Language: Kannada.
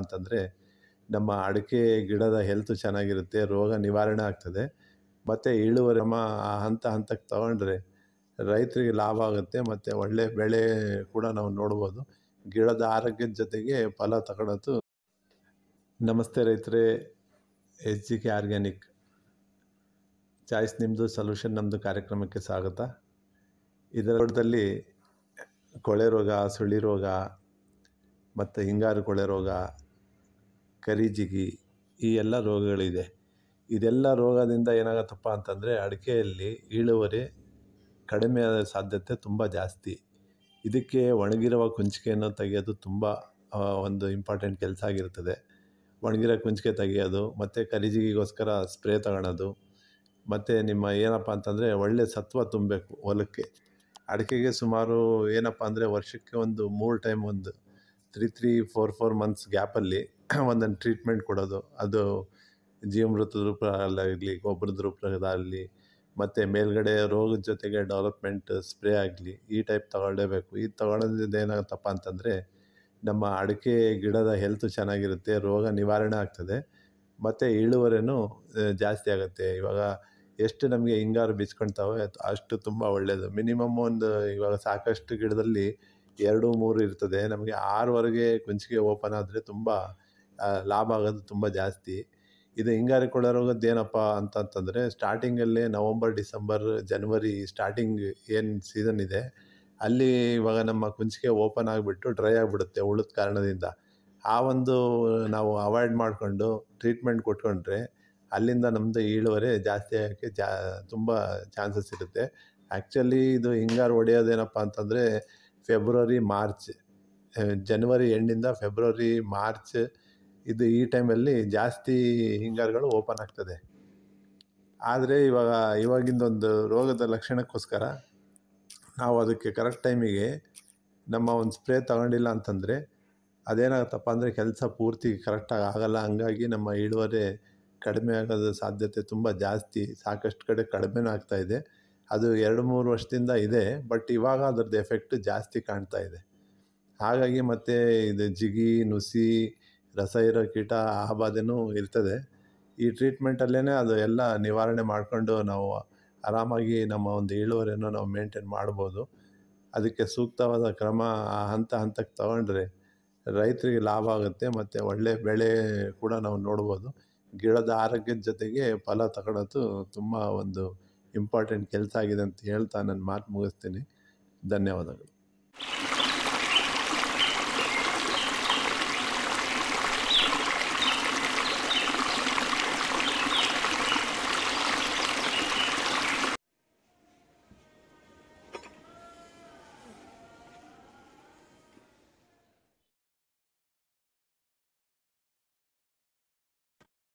ಅಂತಂದರೆ ನಮ್ಮ ಅಡಿಕೆ ಗಿಡದ ಹೆಲ್ತ್ ಚೆನ್ನಾಗಿರುತ್ತೆ ರೋಗ ನಿವಾರಣೆ ಆಗ್ತದೆ ಮತ್ತು ಇಳುವರಿ ನಮ್ಮ ಹಂತ ಹಂತಕ್ಕೆ ತಗೊಂಡ್ರೆ ರೈತರಿಗೆ ಲಾಭ ಆಗುತ್ತೆ ಮತ್ತು ಒಳ್ಳೆಯ ಬೆಳೆ ಕೂಡ ನಾವು ನೋಡ್ಬೋದು ಗಿಡದ ಆರೋಗ್ಯದ ಜೊತೆಗೆ ಫಲ ತಗೊಳೋದು ನಮಸ್ತೆ ರೈತರೇ H G K organic choice ನಿಮ್ಮದು ಸೊಲ್ಯೂಷನ್ ನಮ್ಮದು ಕಾರ್ಯಕ್ರಮಕ್ಕೆ ಸ್ವಾಗತ ಇದರಲ್ಲಿ ಕೊಳೆ ರೋಗ ಸುಳಿ ರೋಗ ಮತ್ತು ಹಿಂಗಾರು ಕೊಳೆ ರೋಗ ಕರಿಜಿಗಿ ಈ ಎಲ್ಲ ರೋಗಗಳಿದೆ ಇದೆಲ್ಲ ರೋಗದಿಂದ ಏನಾಗತ್ತಪ್ಪ ಅಂತಂದರೆ ಅಡಿಕೆಯಲ್ಲಿ ಇಳುವರಿ ಕಡಿಮೆ ಆದ ಸಾಧ್ಯತೆ ತುಂಬ ಜಾಸ್ತಿ ಇದಕ್ಕೆ ಒಣಗಿರುವ ಕುಂಚಿಕೆಯನ್ನು ತೆಗೆಯೋದು ತುಂಬ ಒಂದು ಇಂಪಾರ್ಟೆಂಟ್ ಕೆಲಸ ಆಗಿರ್ತದೆ ಒಣಗಿರೋ ಕುಂಚಿಕೆ ತೆಗೆಯೋದು ಮತ್ತು ಕರಿಜಿಗಿಗೋಸ್ಕರ ಸ್ಪ್ರೇ ತಗೊಳೋದು ಮತ್ತು ನಿಮ್ಮ ಏನಪ್ಪ ಅಂತಂದರೆ ಒಳ್ಳೆಯ ಸತ್ವ ತುಂಬಬೇಕು ಹೊಲಕ್ಕೆ ಅಡಿಕೆಗೆ ಸುಮಾರು ಏನಪ್ಪ ಅಂದರೆ ವರ್ಷಕ್ಕೆ ಒಂದು ಮೂರು ಟೈಮ್ ಒಂದು three three four four months ಗ್ಯಾಪಲ್ಲಿ ಒಂದೊಂದು ಟ್ರೀಟ್ಮೆಂಟ್ ಕೊಡೋದು ಅದು ಜೀವಮೃತದ ರೂಪದಲ್ಲಾಗಲಿ ಗೊಬ್ಬರದ ರೂಪದಲ್ಲಾಗಲಿ ಮತ್ತು ಮೇಲ್ಗಡೆ ರೋಗದ ಜೊತೆಗೆ ಡೆವಲಪ್ಮೆಂಟ್ ಸ್ಪ್ರೇ ಆಗಲಿ ಈ ಟೈಪ್ ತಗೊಳ್ಳೇಬೇಕು ಇದು ತೊಗೊಳೋದ್ರಿಂದ ಏನಾಗುತ್ತಪ್ಪ ಅಂತಂದರೆ ನಮ್ಮ ಅಡಿಕೆ ಗಿಡದ ಹೆಲ್ತ್ ಚೆನ್ನಾಗಿರುತ್ತೆ ರೋಗ ನಿವಾರಣೆ ಆಗ್ತದೆ ಮತ್ತು ಇಳುವರಿನೂ ಜಾಸ್ತಿ ಆಗುತ್ತೆ ಇವಾಗ ಎಷ್ಟು ನಮಗೆ ಹಿಂಗಾರು ಬಿಚ್ಕೊಳ್ತಾವೆ ಅಷ್ಟು ತುಂಬ ಒಳ್ಳೆಯದು ಮಿನಿಮಮ್ ಒಂದು ಇವಾಗ ಸಾಕಷ್ಟು ಗಿಡದಲ್ಲಿ ಎರಡು ಮೂರು ಇರ್ತದೆ ನಮಗೆ ಆರುವರೆಗೆ ಕುಂಚಿಗೆ ಓಪನ್ ಆದರೆ ತುಂಬ ಲಾಭ ಆಗೋದು ತುಂಬ ಜಾಸ್ತಿ ಇದು ಹಿಂಗಾರು ಕೊಳೆ ರೋಗದ್ದು ಏನಪ್ಪ ಅಂತಂತಂದರೆ ಸ್ಟಾರ್ಟಿಂಗಲ್ಲೇ ನವಂಬರ್ ಡಿಸೆಂಬರ್ ಜನ್ವರಿ ಸ್ಟಾರ್ಟಿಂಗ್ ಏನು ಸೀಸನ್ ಇದೆ ಅಲ್ಲಿ ಇವಾಗ ನಮ್ಮ ಕುಂಚಿಗೆ ಓಪನ್ ಆಗಿಬಿಟ್ಟು ಡ್ರೈ ಆಗಿಬಿಡುತ್ತೆ ಉಳಿದ ಕಾರಣದಿಂದ ಆ ಒಂದು ನಾವು ಅವಾಯ್ಡ್ ಮಾಡಿಕೊಂಡು ಟ್ರೀಟ್ಮೆಂಟ್ ಕೊಟ್ಕೊಂಡ್ರೆ ಅಲ್ಲಿಂದ ನಮ್ಮದು ಇಳುವರಿ ಜಾಸ್ತಿ ಆಗೋಕ್ಕೆ ಜಾ ತುಂಬ ಚಾನ್ಸಸ್ ಇರುತ್ತೆ ಆ್ಯಕ್ಚುಲಿ ಇದು ಹಿಂಗಾರು ಹೊಡೆಯೋದೇನಪ್ಪ ಅಂತಂದರೆ ಫೆಬ್ರವರಿ ಮಾರ್ಚ್ ಜನ್ವರಿ ಎಂಡಿಂದ ಫೆಬ್ರವರಿ ಮಾರ್ಚ್ ಇದು ಈ ಟೈಮಲ್ಲಿ ಜಾಸ್ತಿ ಹಿಂಗಾರುಗಳು ಓಪನ್ ಆಗ್ತದೆ ಆದರೆ ಇವಾಗ ಇವಾಗಿಂದೊಂದು ರೋಗದ ಲಕ್ಷಣಕ್ಕೋಸ್ಕರ ನಾವು ಅದಕ್ಕೆ ಕರೆಕ್ಟ್ ಟೈಮಿಗೆ ನಮ್ಮ ಒಂದು ಸ್ಪ್ರೇ ತಗೊಂಡಿಲ್ಲ ಅಂತಂದರೆ ಅದೇನಾಗುತ್ತಪ್ಪ ಅಂದರೆ ಕೆಲಸ ಪೂರ್ತಿ ಕರೆಕ್ಟಾಗಿ ಆಗೋಲ್ಲ ಹಂಗಾಗಿ ನಮ್ಮ ಇಳುವರಿ ಕಡಿಮೆ ಆಗೋದು ಸಾಧ್ಯತೆ ತುಂಬ ಜಾಸ್ತಿ ಸಾಕಷ್ಟು ಕಡೆ ಕಡಿಮೆನೂ ಆಗ್ತಾಯಿದೆ ಅದು ಎರಡು ಮೂರು ವರ್ಷದಿಂದ ಇದೆ ಬಟ್ ಇವಾಗ ಅದರದ್ದು ಎಫೆಕ್ಟ್ ಜಾಸ್ತಿ ಕಾಣ್ತಾ ಇದೆ ಹಾಗಾಗಿ ಮತ್ತು ಇದು ಜಿಗಿ ನುಸಿ ರಸ ಇರೋ ಕೀಟ ಆ ಇರ್ತದೆ ಈ ಟ್ರೀಟ್ಮೆಂಟಲ್ಲೇ ಅದು ಎಲ್ಲ ನಿವಾರಣೆ ಮಾಡಿಕೊಂಡು ನಾವು ಆರಾಮಾಗಿ ನಮ್ಮ ಒಂದು ಇಳುವರಿಯನ್ನು ನಾವು ಮೇಂಟೈನ್ ಮಾಡ್ಬೋದು ಅದಕ್ಕೆ ಸೂಕ್ತವಾದ ಕ್ರಮ ಹಂತ ಹಂತಕ್ಕೆ ತಗೊಂಡ್ರೆ ರೈತರಿಗೆ ಲಾಭ ಆಗುತ್ತೆ ಮತ್ತು ಒಳ್ಳೆ ಬೆಳೆ ಕೂಡ ನಾವು ನೋಡ್ಬೋದು ಗಿಡದ ಆರೋಗ್ಯದ ಜೊತೆಗೆ ಫಲ ತಗೊಳ್ಳೋದು ತುಂಬ ಒಂದು ಇಂಪಾರ್ಟೆಂಟ್ ಕೆಲಸ ಆಗಿದೆ ಅಂತ ಹೇಳ್ತಾ ನನ್ನ ಮಾತು ಮುಗಿಸ್ತೀನಿ ಧನ್ಯವಾದಗಳು